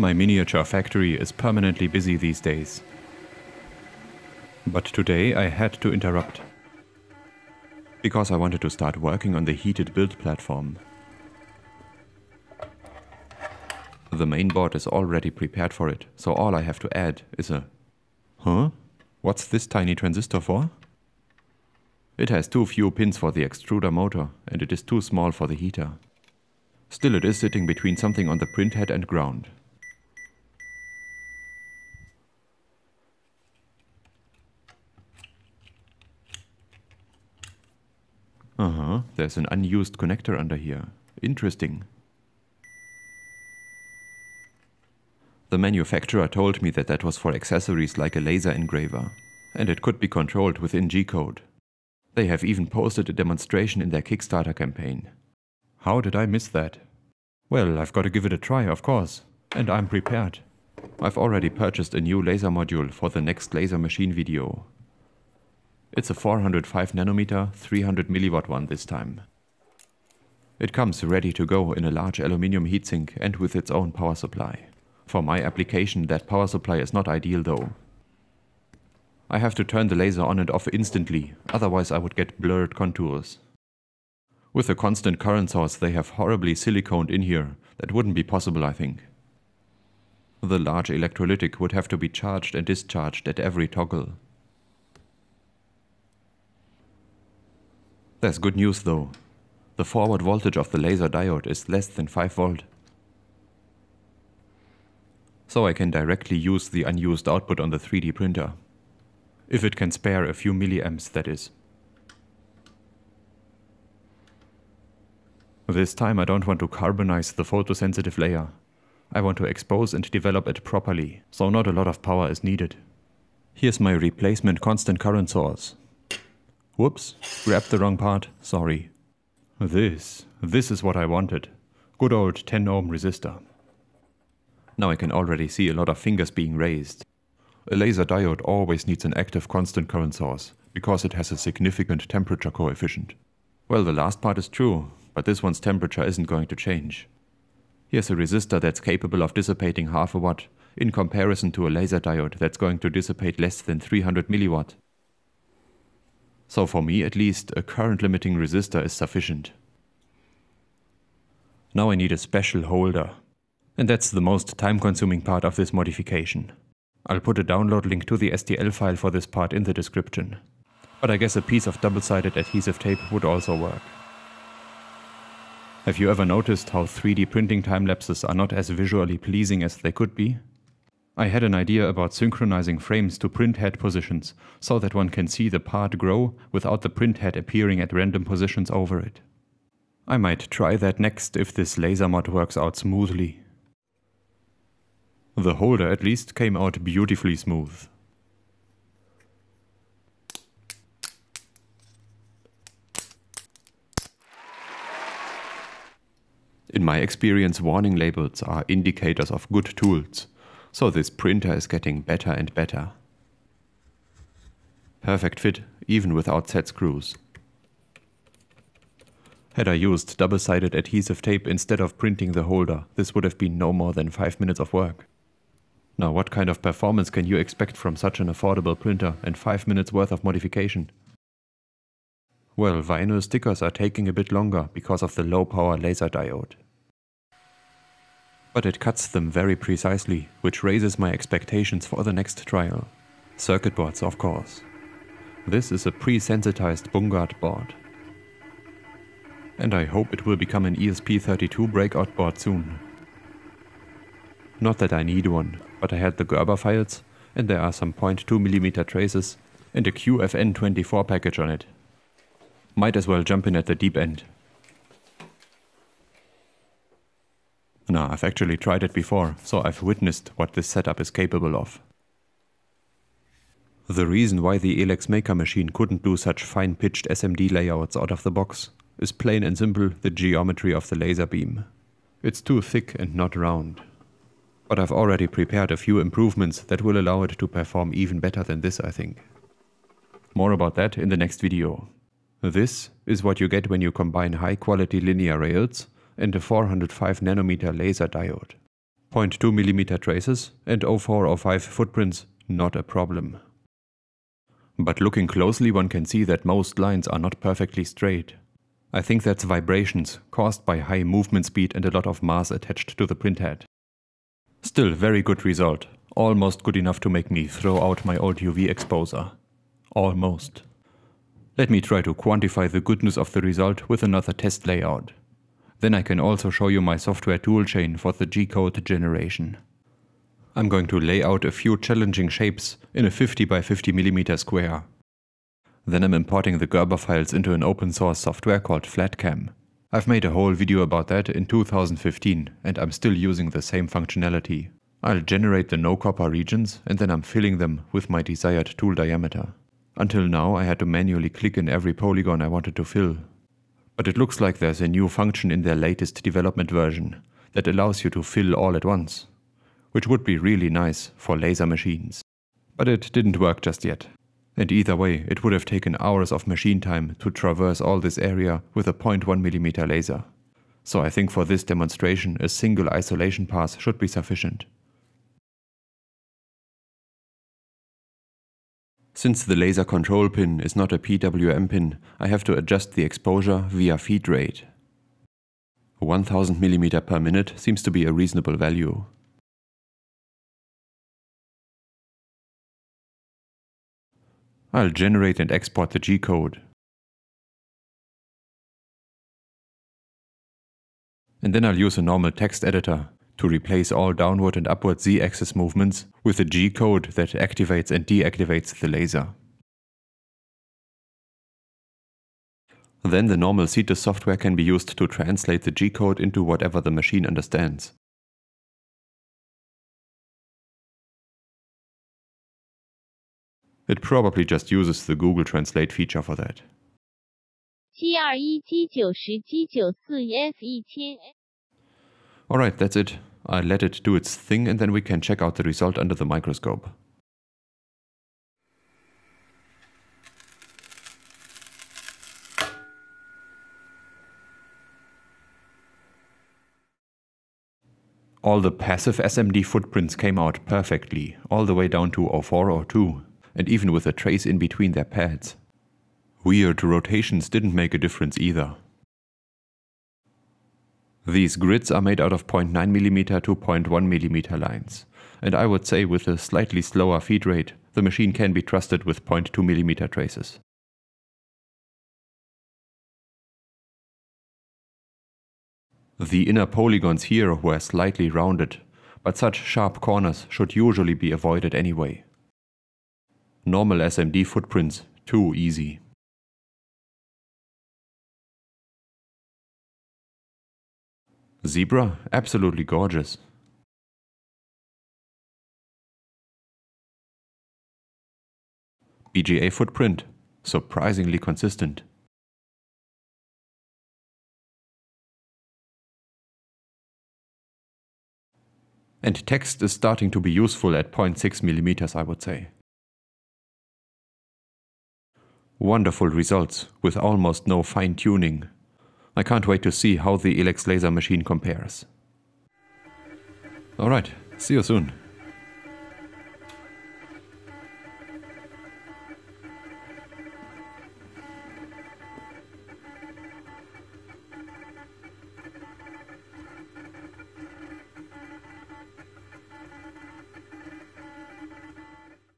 My miniature factory is permanently busy these days. But today I had to interrupt. Because I wanted to start working on the heated build platform. The main board is already prepared for it, so all I have to add is a... Huh? What's this tiny transistor for? It has too few pins for the extruder motor, and it is too small for the heater. Still it is sitting between something on the printhead and ground. There's an unused connector under here. Interesting. The manufacturer told me that that was for accessories like a laser engraver, and it could be controlled within G-code. They have even posted a demonstration in their Kickstarter campaign. How did I miss that? Well, I've got to give it a try, of course. And I'm prepared. I've already purchased a new laser module for the next laser machine video, it's a 405 nanometer 300 milliwatt one this time. It comes ready to go in a large aluminium heatsink and with its own power supply. For my application that power supply is not ideal though. I have to turn the laser on and off instantly, otherwise I would get blurred contours. With a constant current source they have horribly siliconed in here, that wouldn't be possible I think. The large electrolytic would have to be charged and discharged at every toggle. There's good news though. The forward voltage of the laser diode is less than 5 volt. So I can directly use the unused output on the 3D printer. If it can spare a few milliamps that is. This time I don't want to carbonize the photosensitive layer. I want to expose and develop it properly, so not a lot of power is needed. Here's my replacement constant current source. Whoops, grabbed the wrong part, sorry. This, this is what I wanted. Good old 10 ohm resistor. Now I can already see a lot of fingers being raised. A laser diode always needs an active constant current source, because it has a significant temperature coefficient. Well, the last part is true, but this one's temperature isn't going to change. Here's a resistor that's capable of dissipating half a watt, in comparison to a laser diode that's going to dissipate less than 300 milliwatt. So for me at least, a current limiting resistor is sufficient. Now I need a special holder. And that's the most time consuming part of this modification. I'll put a download link to the STL file for this part in the description. But I guess a piece of double-sided adhesive tape would also work. Have you ever noticed how 3D printing time lapses are not as visually pleasing as they could be? I had an idea about synchronizing frames to print head positions, so that one can see the part grow without the print head appearing at random positions over it. I might try that next if this laser mod works out smoothly. The holder at least came out beautifully smooth. In my experience warning labels are indicators of good tools. So this printer is getting better and better. Perfect fit, even without set screws. Had I used double-sided adhesive tape instead of printing the holder, this would have been no more than 5 minutes of work. Now what kind of performance can you expect from such an affordable printer and 5 minutes worth of modification? Well, vinyl stickers are taking a bit longer because of the low power laser diode but it cuts them very precisely, which raises my expectations for the next trial. Circuit boards, of course. This is a pre-sensitized Bungard board. And I hope it will become an ESP32 breakout board soon. Not that I need one, but I had the Gerber files, and there are some 0.2mm traces and a QFN24 package on it. Might as well jump in at the deep end. No, I've actually tried it before, so I've witnessed what this setup is capable of. The reason why the Elex Maker machine couldn't do such fine-pitched SMD layouts out of the box is plain and simple the geometry of the laser beam. It's too thick and not round. But I've already prepared a few improvements that will allow it to perform even better than this I think. More about that in the next video. This is what you get when you combine high quality linear rails and a 405 nanometer laser diode. 0.2 mm traces and 0405 footprints, not a problem. But looking closely one can see that most lines are not perfectly straight. I think that's vibrations, caused by high movement speed and a lot of mass attached to the printhead. Still very good result, almost good enough to make me throw out my old UV exposer. Almost. Let me try to quantify the goodness of the result with another test layout. Then I can also show you my software toolchain for the G-code generation. I'm going to lay out a few challenging shapes in a 50 by 50 mm square. Then I'm importing the Gerber files into an open source software called Flatcam. I've made a whole video about that in 2015 and I'm still using the same functionality. I'll generate the no-copper regions and then I'm filling them with my desired tool diameter. Until now I had to manually click in every polygon I wanted to fill, but it looks like there's a new function in their latest development version that allows you to fill all at once, which would be really nice for laser machines. But it didn't work just yet. And either way, it would have taken hours of machine time to traverse all this area with a 0.1mm laser. So I think for this demonstration a single isolation pass should be sufficient. Since the laser control pin is not a PWM pin, I have to adjust the exposure via feed rate. 1000 mm per minute seems to be a reasonable value. I'll generate and export the G-code. And then I'll use a normal text editor to replace all downward and upward z-axis movements with a G-code that activates and deactivates the laser. Then the normal CETUS software can be used to translate the G-code into whatever the machine understands. It probably just uses the Google Translate feature for that. F Alright, that's it. I let it do its thing and then we can check out the result under the microscope. All the passive SMD footprints came out perfectly, all the way down to 04 or 02, and even with a trace in between their pads. Weird rotations didn't make a difference either. These grids are made out of 0.9mm to 0.1mm lines, and I would say with a slightly slower feed rate, the machine can be trusted with 0.2mm traces. The inner polygons here were slightly rounded, but such sharp corners should usually be avoided anyway. Normal SMD footprints, too easy. Zebra? Absolutely gorgeous. BGA footprint? Surprisingly consistent. And text is starting to be useful at 0.6 millimeters, I would say. Wonderful results with almost no fine tuning. I can't wait to see how the Elex laser machine compares. Alright, see you soon.